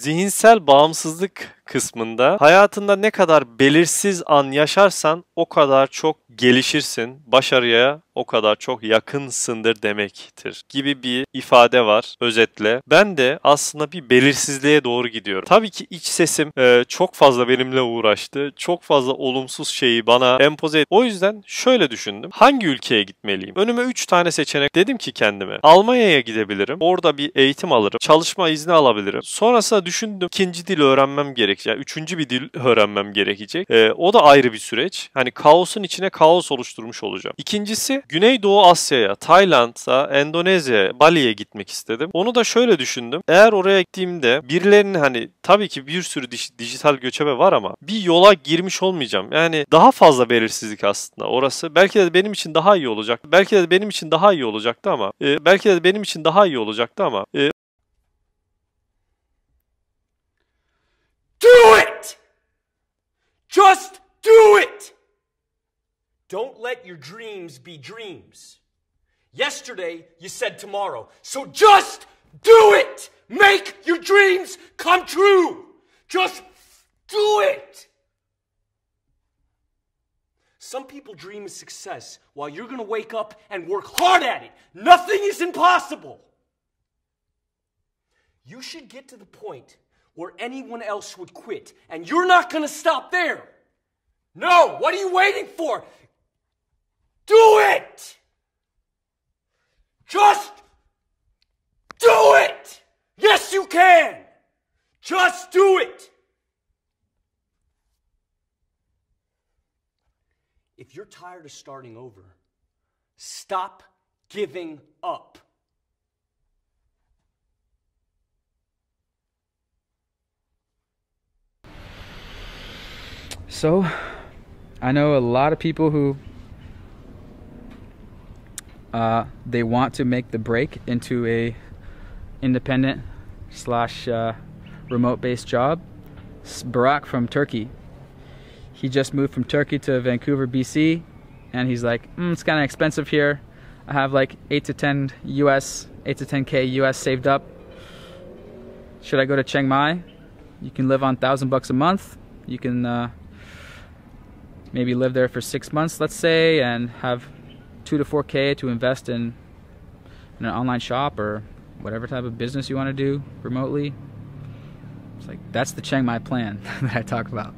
Zihinsel bağımsızlık kısmında hayatında ne kadar belirsiz an yaşarsan o kadar çok gelişirsin, başarıya o kadar çok yakınsındır demektir gibi bir ifade var özetle. Ben de aslında bir belirsizliğe doğru gidiyorum. Tabii ki iç sesim e, çok fazla benimle uğraştı. Çok fazla olumsuz şeyi bana empoze etti. O yüzden şöyle düşündüm. Hangi ülkeye gitmeliyim? Önüme 3 tane seçenek dedim ki kendime. Almanya'ya gidebilirim. Orada bir eğitim alırım. Çalışma izni alabilirim. Sonrasında düşündüm. ikinci dil öğrenmem gerekiyor gerekecek. üçüncü bir dil öğrenmem gerekecek. E, o da ayrı bir süreç. Hani kaosun içine kaos oluşturmuş olacağım. İkincisi Güneydoğu Asya'ya, Tayland'a, Endonezya, Bali'ye gitmek istedim. Onu da şöyle düşündüm. Eğer oraya gittiğimde birilerinin hani tabii ki bir sürü dijital göçebe var ama bir yola girmiş olmayacağım. Yani daha fazla belirsizlik aslında orası. Belki de benim için daha iyi olacak. Belki de benim için daha iyi olacaktı ama e, belki de benim için daha iyi olacaktı ama e, Just do it. Don't let your dreams be dreams. Yesterday, you said tomorrow. So just do it. Make your dreams come true. Just do it. Some people dream of success while you're going to wake up and work hard at it. Nothing is impossible. You should get to the point or anyone else would quit. And you're not going to stop there. No, what are you waiting for? Do it! Just do it! Yes, you can! Just do it! If you're tired of starting over, stop giving up. So, I know a lot of people who uh, they want to make the break into a independent slash uh, remote based job. Barak Barack from Turkey. He just moved from Turkey to Vancouver, BC, and he's like, mm, it's kind of expensive here. I have like eight to 10 US, eight to 10K US saved up. Should I go to Chiang Mai? You can live on thousand bucks a month. You can uh, maybe live there for six months, let's say, and have two to four K to invest in, in an online shop or whatever type of business you want to do remotely. It's like, that's the Chiang Mai plan that I talk about.